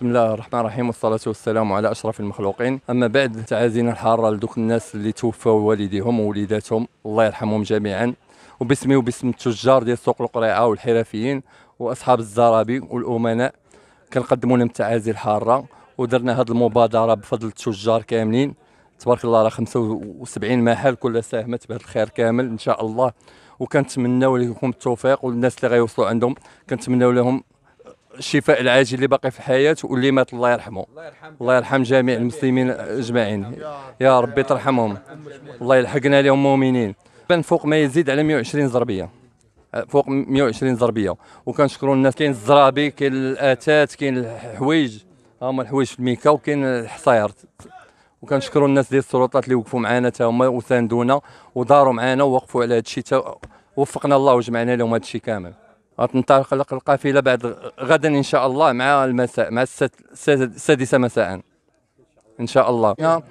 بسم الله الرحمن الرحيم والصلاة والسلام على أشرف المخلوقين أما بعد تعازينا الحارة لدوك الناس اللي توفوا والديهم ووليداتهم الله يرحمهم جميعا وباسمي وباسم التجار ديال سوق القريعة والحرفيين وأصحاب الزرابي والأمناء كنقدموا لهم التعازي الحارة ودرنا هذه المبادرة بفضل التجار كاملين تبارك الله راه 75 محل كلها ساهمت بهذا الخير كامل ان شاء الله وكنتمناو لكم التوفيق والناس اللي غيوصلوا عندهم كنتمناو لهم الشفاء العاجل اللي باقي في الحياه واللي مات الله يرحمه الله يرحم جميع المسلمين اجمعين يا ربي ترحمهم الله يلحقنا لهم مؤمنين بان فوق ما يزيد على 120 زربيه فوق 120 زربيه وكنشكروا الناس كاين الزرابي كاين الاتات كاين الحوايج هما الحوايج في الميكا وكاين الحصاير وكنشكروا الناس ديال السلطات اللي وقفوا معنا تا هما وساندونا وداروا معنا ووقفوا على هذا الشيء وفقنا الله وجمعنا لهم هذا الشيء كامل تنطلق القافله بعد غدا ان شاء الله مع المساء مع السادسه مساء ان شاء الله يا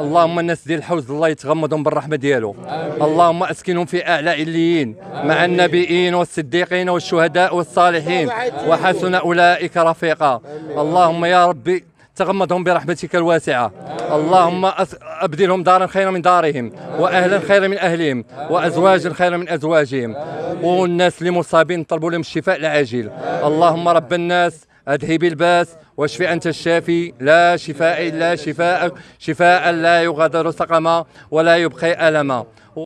اللهم الناس ديال الحوز الله يتغمدهم بالرحمه ديالو اللهم اسكنهم في اعلى عليين مع النبيين والصديقين والشهداء والصالحين وحسن اولئك رفيقا اللهم يا ربي تغمدهم برحمتك الواسعة اللهم أبدلهم دارا خيرا من دارهم وأهلا خيرا من أهلهم وأزواجا خيرا من أزواجهم والناس اللي مصابين نطلبوا لهم الشفاء العاجل اللهم رب الناس أدهي بالباس واشفي أنت الشافي لا شفاء إلا شفاء شفاء لا يغادر سقما ولا يبقي ألما